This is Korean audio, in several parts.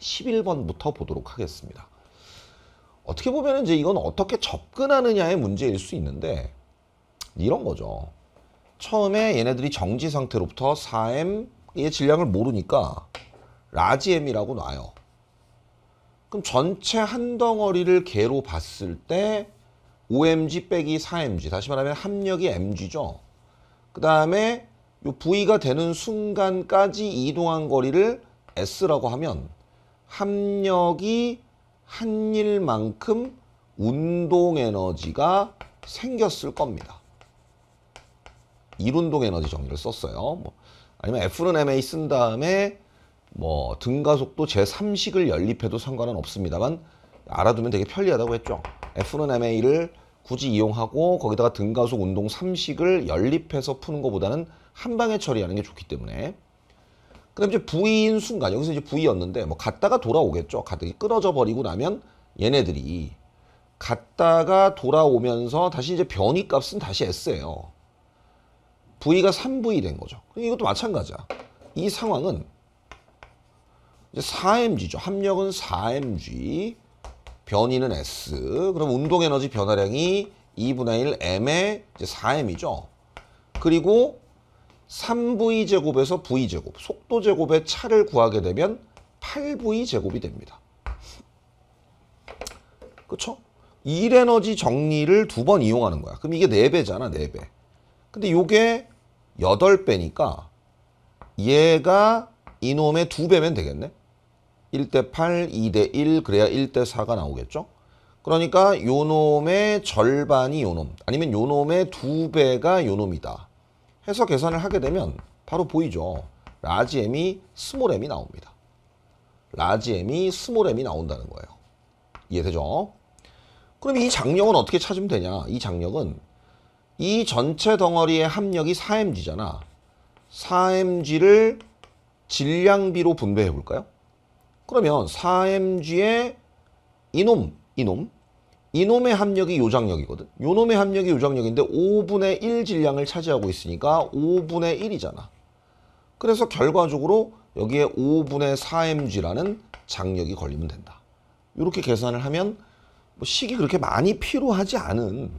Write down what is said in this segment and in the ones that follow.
11번부터 보도록 하겠습니다. 어떻게 보면 이제 이건 어떻게 접근하느냐의 문제일 수 있는데 이런 거죠. 처음에 얘네들이 정지 상태로부터 4M의 질량을 모르니까 라지 M이라고 놔요. 그럼 전체 한 덩어리를 개로 봤을 때 5mg 빼기 4mg 다시 말하면 합력이 mg죠. 그 다음에 이 v가 되는 순간까지 이동한 거리를 s라고 하면 합력이 한 일만큼 운동 에너지가 생겼을 겁니다. 일운동 에너지 정리를 썼어요. 뭐 아니면 F는 MA 쓴 다음에 뭐 등가속도 제3식을 연립해도 상관은 없습니다만 알아두면 되게 편리하다고 했죠. F는 MA를 굳이 이용하고 거기다가 등가속 운동 3식을 연립해서 푸는 것보다는 한 방에 처리하는 게 좋기 때문에 그럼 이제 V인 순간 여기서 이제 V였는데 뭐 갔다가 돌아오겠죠. 가득이 끊어져 버리고 나면 얘네들이 갔다가 돌아오면서 다시 이제 변이 값은 다시 S예요. V가 3V 된 거죠. 이것도 마찬가지야. 이 상황은 이제 4mg죠. 합력은 4mg, 변이는 S. 그럼 운동 에너지 변화량이 2분의 1 m에 이제 4m이죠. 그리고 3V 제곱에서 V 제곱, 속도 제곱의 차를 구하게 되면 8V 제곱이 됩니다. 그렇일 에너지 정리를 두 번 이용하는 거야. 그럼 이게 4배잖아, 4배. 근데 요게 8배니까 얘가 이놈의 2배면 되겠네. 1대 8, 2대 1, 그래야 1대 4가 나오겠죠? 그러니까 요놈의 절반이 요놈, 아니면 요놈의 2배가 요놈이다. 해서 계산을 하게 되면 바로 보이죠. 라지 m이 스몰 m이 나옵니다. 라지 m이 스몰 m이 나온다는 거예요. 이해되죠? 그럼 이 장력은 어떻게 찾으면 되냐? 이 장력은 이 전체 덩어리의 합력이 4mg잖아. 4mg를 질량비로 분배해 볼까요? 그러면 4mg의 이놈, 이놈, 이놈의 합력이 요장력이거든. 요놈의 합력이 요장력인데 5분의 1 질량을 차지하고 있으니까 5분의 1이잖아. 그래서 결과적으로 여기에 5분의 4mg라는 장력이 걸리면 된다. 이렇게 계산을 하면 뭐 식이 그렇게 많이 필요하지 않은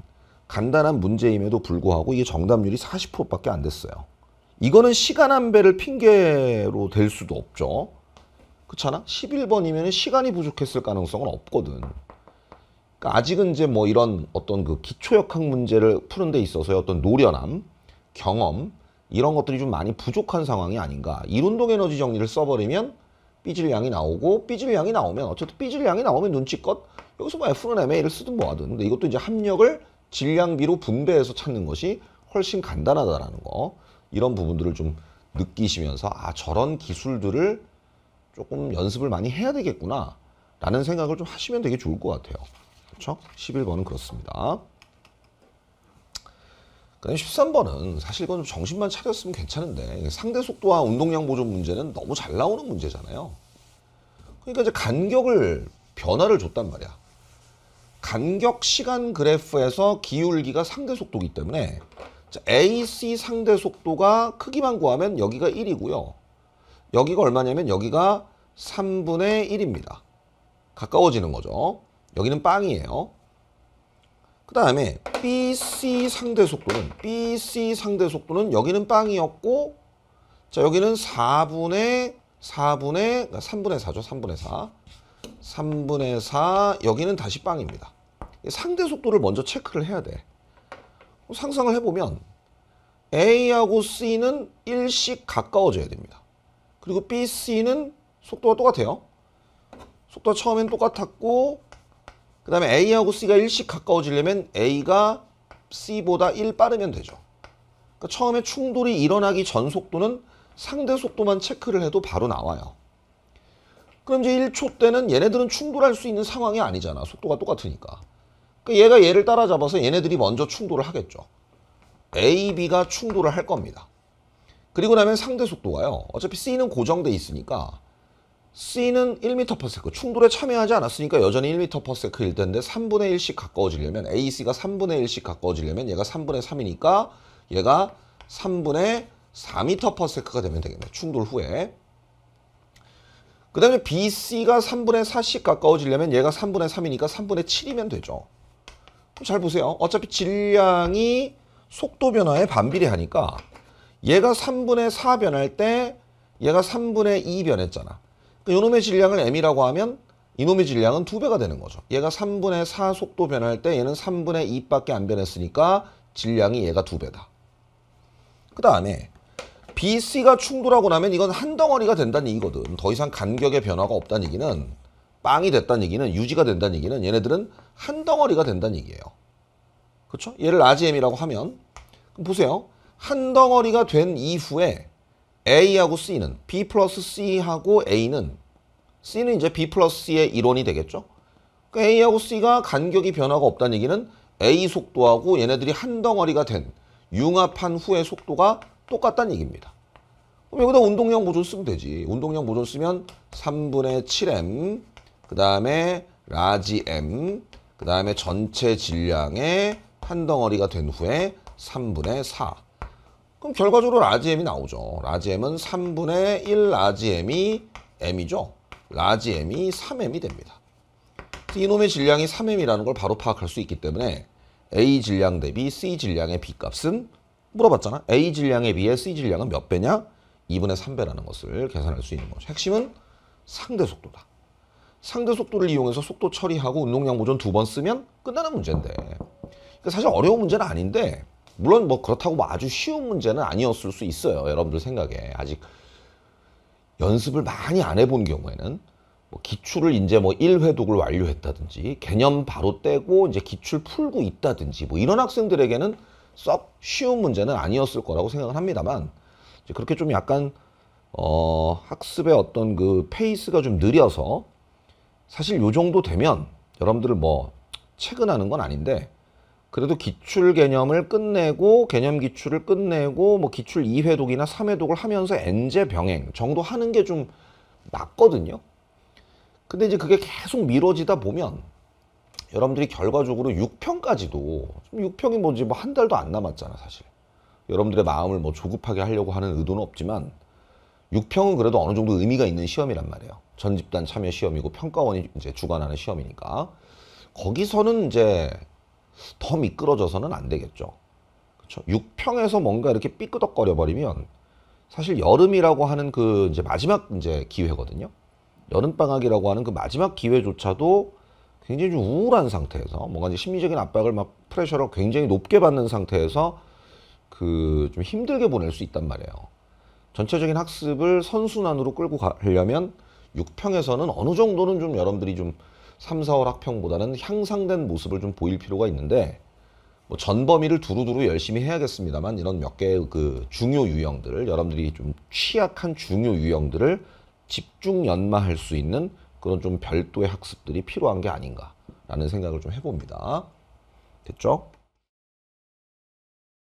간단한 문제임에도 불구하고 이게 정답률이 40%밖에 안 됐어요. 이거는 시간 한 배를 핑계로 될 수도 없죠. 그렇잖아? 11번이면 시간이 부족했을 가능성은 없거든. 그러니까 아직은 이제 뭐 이런 어떤 그 기초역학 문제를 푸는 데 있어서의 어떤 노련함, 경험 이런 것들이 좀 많이 부족한 상황이 아닌가. 이론동 에너지 정리를 써버리면 삐질 양이 나오고 삐질 양이 나오면 어쨌든 삐질 양이 나오면 눈치껏 여기서 뭐 F는 MA를 쓰든 뭐하든 근데 이것도 이제 합력을 질량비로 분배해서 찾는 것이 훨씬 간단하다라는 거 이런 부분들을 좀 느끼시면서 아 저런 기술들을 조금 연습을 많이 해야 되겠구나 라는 생각을 좀 하시면 되게 좋을 것 같아요. 그렇죠? 11번은 그렇습니다. 13번은 사실 이건 정신만 차렸으면 괜찮은데 상대 속도와 운동량 보존 문제는 너무 잘 나오는 문제잖아요. 그러니까 이제 간격을 변화를 줬단 말이야. 간격 시간 그래프에서 기울기가 상대 속도이기 때문에 AC 상대 속도가 크기만 구하면 여기가 1이고요. 여기가 얼마냐면 여기가 3분의 1입니다. 가까워지는 거죠. 여기는 빵이에요. 그 다음에 BC 상대 속도는 BC 상대 속도는 여기는 빵이었고 자 여기는 4분의 4분의 3분의 그러니까 4죠. 3분의 4. 3분의 4 여기는 다시 빵입니다. 상대 속도를 먼저 체크를 해야 돼. 상상을 해보면 A하고 C는 1씩 가까워져야 됩니다. 그리고 B, C는 속도가 똑같아요. 속도가 처음엔 똑같았고 그 다음에 A하고 C가 1씩 가까워지려면 A가 C보다 1 빠르면 되죠. 그러니까 처음에 충돌이 일어나기 전 속도는 상대 속도만 체크를 해도 바로 나와요. 그럼 이제 1초 때는 얘네들은 충돌할 수 있는 상황이 아니잖아. 속도가 똑같으니까. 그러니까 얘가 얘를 따라잡아서 얘네들이 먼저 충돌을 하겠죠. A, B가 충돌을 할 겁니다. 그리고 나면 상대 속도가요. 어차피 C는 고정돼 있으니까 C는 1m/s 충돌에 참여하지 않았으니까 여전히 1m/s일 텐데 3분의 1씩 가까워지려면 AC가 3분의 1씩 가까워지려면 얘가 3분의 3이니까 얘가 3분의 4m/s가 되면 되겠네 충돌 후에 그 다음에 BC가 3분의 4씩 가까워지려면 얘가 3분의 3이니까 3분의 7이면 되죠 잘 보세요 어차피 질량이 속도 변화에 반비례하니까 얘가 3분의 4 변할 때 얘가 3분의 2 변했잖아 이놈의 그 질량을 m이라고 하면 이놈의 질량은 2배가 되는 거죠. 얘가 3분의 4 속도 변할 때 얘는 3분의 2밖에 안 변했으니까 질량이 얘가 2배다. 그 다음에 BC가 충돌하고 나면 이건 한 덩어리가 된다는 얘기거든. 더 이상 간격의 변화가 없다는 얘기는 빵이 됐다는 얘기는 유지가 된다는 얘기는 얘네들은 한 덩어리가 된다는 얘기예요. 그렇죠? 얘를 아지 m 이라고 하면 보세요. 한 덩어리가 된 이후에 A하고 C는 B 플러스 C하고 A는 C는 이제 B 플러스 C의 이론이 되겠죠. 그러니까 A하고 C가 간격이 변화가 없다는 얘기는 A 속도하고 얘네들이 한 덩어리가 된 융합한 후의 속도가 똑같다는 얘기입니다. 그럼 여기다 운동량 보존 쓰면 되지. 운동량 보존 쓰면 3분의 7m, 그 다음에 라지 m, 그 다음에 전체 질량의 한 덩어리가 된 후에 3분의 4. 그럼 결과적으로 라지 엠이 나오죠. 라지 엠은 3분의 1 라지 엠이 m이죠. 라지 엠이 3m이 됩니다. 이놈의 질량이 3m이라는 걸 바로 파악할 수 있기 때문에 A 질량 대비 C 질량의 B값은 물어봤잖아. A 질량에 비해 C 질량은 몇 배냐? 2분의 3배라는 것을 계산할 수 있는 거죠. 핵심은 상대 속도다. 상대 속도를 이용해서 속도 처리하고 운동량 보존 두 번 쓰면 끝나는 문제인데. 그니까 사실 어려운 문제는 아닌데 물론 뭐 그렇다고 뭐 아주 쉬운 문제는 아니었을 수 있어요. 여러분들 생각에 아직 연습을 많이 안 해본 경우에는 뭐 기출을 이제 뭐 1회독을 완료했다든지 개념 바로 떼고 이제 기출 풀고 있다든지 뭐 이런 학생들에게는 썩 쉬운 문제는 아니었을 거라고 생각을 합니다만 이제 그렇게 좀 약간 어 학습의 어떤 그 페이스가 좀 느려서 사실 요 정도 되면 여러분들 뭐 최근하는 건 아닌데 그래도 기출 개념을 끝내고 개념 기출을 끝내고 뭐 기출 2회독이나 3회독을 하면서 엔제 병행 정도 하는 게 좀 낫거든요. 근데 이제 그게 계속 미뤄지다 보면 여러분들이 결과적으로 6평까지도 6평이 뭔지 뭐 뭐한 달도 안 남았잖아 사실. 여러분들의 마음을 뭐 조급하게 하려고 하는 의도는 없지만 6평은 그래도 어느 정도 의미가 있는 시험이란 말이에요. 전집단 참여 시험이고 평가원이 이제 주관하는 시험이니까 거기서는 이제 더 미끄러져서는 안 되겠죠. 그렇죠? 6평에서 뭔가 이렇게 삐끄덕거려 버리면 사실 여름이라고 하는 그 이제 마지막 이제 기회거든요. 여름 방학이라고 하는 그 마지막 기회조차도 굉장히 좀 우울한 상태에서 뭔가 이제 심리적인 압박을 막 프레셔를 굉장히 높게 받는 상태에서 그 좀 힘들게 보낼 수 있단 말이에요. 전체적인 학습을 선순환으로 끌고 가려면 6평에서는 어느 정도는 좀 여러분들이 좀 3, 4월 학평보다는 향상된 모습을 좀 보일 필요가 있는데 뭐 전범위를 두루두루 열심히 해야겠습니다만 이런 몇 개의 그 중요 유형들을 여러분들이 좀 취약한 중요 유형들을 집중 연마할 수 있는 그런 좀 별도의 학습들이 필요한 게 아닌가라는 생각을 좀 해봅니다. 됐죠?